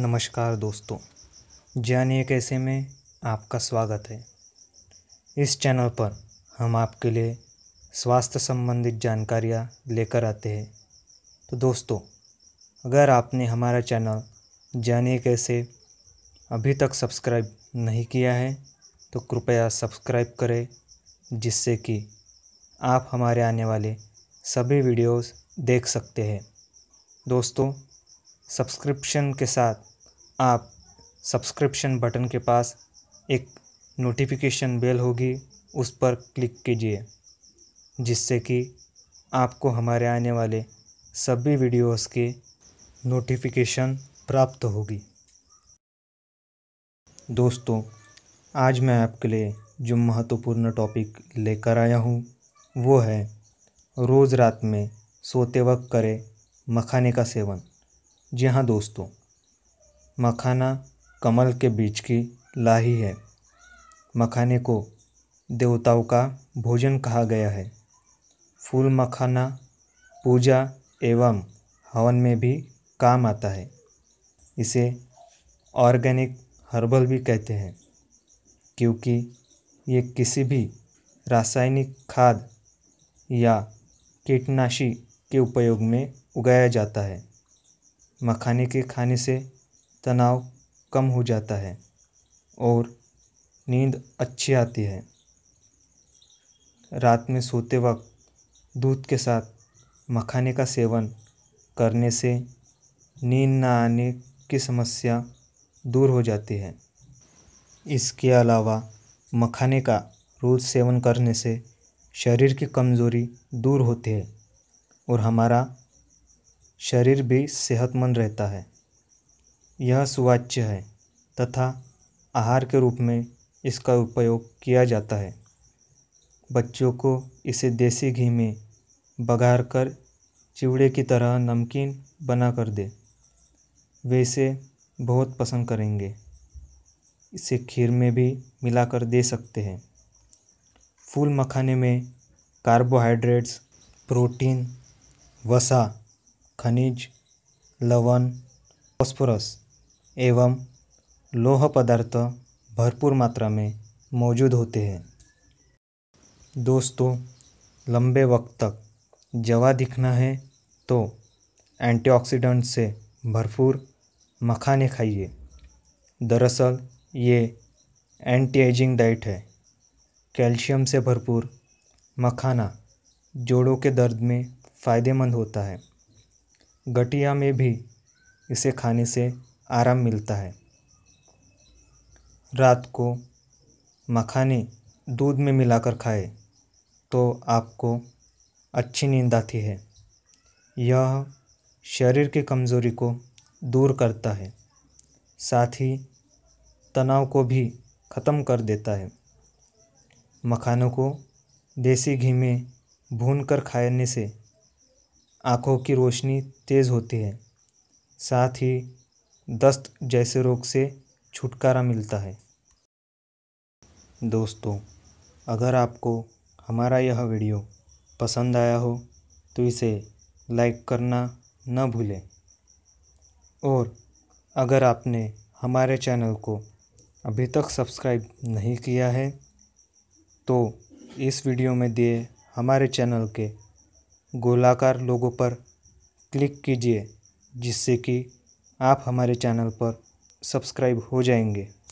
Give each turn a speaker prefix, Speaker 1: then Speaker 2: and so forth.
Speaker 1: नमस्कार दोस्तों जानिए कैसे में आपका स्वागत है इस चैनल पर हम आपके लिए स्वास्थ्य संबंधित जानकारियाँ लेकर आते हैं तो दोस्तों अगर आपने हमारा चैनल जानिए कैसे अभी तक सब्सक्राइब नहीं किया है तो कृपया सब्सक्राइब करें जिससे कि आप हमारे आने वाले सभी वीडियोस देख सकते हैं दोस्तों सब्सक्रिप्शन के साथ आप सब्सक्रिप्शन बटन के पास एक नोटिफिकेशन बेल होगी उस पर क्लिक कीजिए जिससे कि आपको हमारे आने वाले सभी वीडियोस के नोटिफिकेशन प्राप्त होगी दोस्तों आज मैं आपके लिए जो महत्वपूर्ण टॉपिक लेकर आया हूँ वो है रोज़ रात में सोते वक्त करें मखाने का सेवन जी हाँ दोस्तों मखाना कमल के बीज की लाही है मखाने को देवताओं का भोजन कहा गया है फूल मखाना पूजा एवं हवन में भी काम आता है इसे ऑर्गेनिक हर्बल भी कहते हैं क्योंकि ये किसी भी रासायनिक खाद या कीटनाशी के उपयोग में उगाया जाता है मखाने के खाने से तनाव कम हो जाता है और नींद अच्छी आती है रात में सोते वक्त दूध के साथ मखाने का सेवन करने से नींद न आने की समस्या दूर हो जाती है इसके अलावा मखाने का रोज़ सेवन करने से शरीर की कमज़ोरी दूर होती है और हमारा शरीर भी सेहतमंद रहता है यह सुवाच्य है तथा आहार के रूप में इसका उपयोग किया जाता है बच्चों को इसे देसी घी में बघार कर चिवड़े की तरह नमकीन बना कर दे वे इसे बहुत पसंद करेंगे इसे खीर में भी मिलाकर दे सकते हैं फूल मखाने में कार्बोहाइड्रेट्स प्रोटीन वसा खनिज लवण फॉस्फोरस एवं लोह पदार्थ भरपूर मात्रा में मौजूद होते हैं दोस्तों लंबे वक्त तक जवा दिखना है तो एंटीऑक्सीडेंट से भरपूर मखाने खाइए दरअसल ये एंटी एजिंग डाइट है कैल्शियम से भरपूर मखाना जोड़ों के दर्द में फ़ायदेमंद होता है गठिया में भी इसे खाने से आराम मिलता है रात को मखाने दूध में मिलाकर खाए तो आपको अच्छी नींद आती है यह शरीर की कमज़ोरी को दूर करता है साथ ही तनाव को भी ख़त्म कर देता है मखानों को देसी घी में भून कर खाने से आँखों की रोशनी तेज़ होती है साथ ही दस्त जैसे रोग से छुटकारा मिलता है दोस्तों अगर आपको हमारा यह वीडियो पसंद आया हो तो इसे लाइक करना न भूलें और अगर आपने हमारे चैनल को अभी तक सब्सक्राइब नहीं किया है तो इस वीडियो में दिए हमारे चैनल के गोलाकार लोगो पर क्लिक कीजिए जिससे कि आप हमारे चैनल पर सब्सक्राइब हो जाएंगे